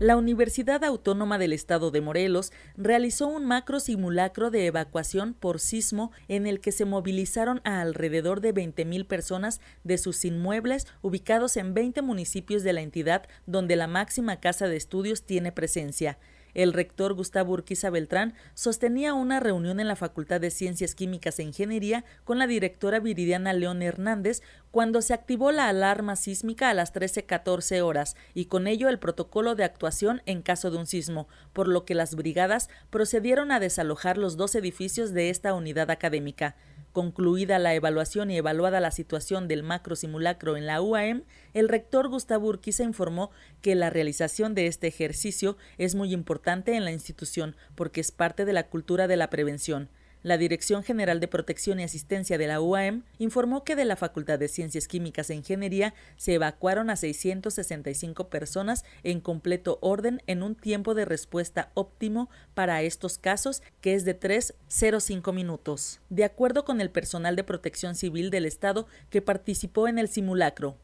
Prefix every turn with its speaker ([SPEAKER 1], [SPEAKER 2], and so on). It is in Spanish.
[SPEAKER 1] La Universidad Autónoma del Estado de Morelos realizó un macro simulacro de evacuación por sismo en el que se movilizaron a alrededor de 20.000 personas de sus inmuebles ubicados en 20 municipios de la entidad donde la máxima casa de estudios tiene presencia. El rector Gustavo Urquiza Beltrán sostenía una reunión en la Facultad de Ciencias Químicas e Ingeniería con la directora Viridiana León Hernández cuando se activó la alarma sísmica a las 13.14 horas y con ello el protocolo de actuación en caso de un sismo, por lo que las brigadas procedieron a desalojar los dos edificios de esta unidad académica. Concluida la evaluación y evaluada la situación del macro simulacro en la UAM, el rector Gustavo Urquiza informó que la realización de este ejercicio es muy importante en la institución porque es parte de la cultura de la prevención. La Dirección General de Protección y Asistencia de la UAM informó que de la Facultad de Ciencias Químicas e Ingeniería se evacuaron a 665 personas en completo orden en un tiempo de respuesta óptimo para estos casos, que es de 3.05 minutos, de acuerdo con el personal de protección civil del Estado que participó en el simulacro.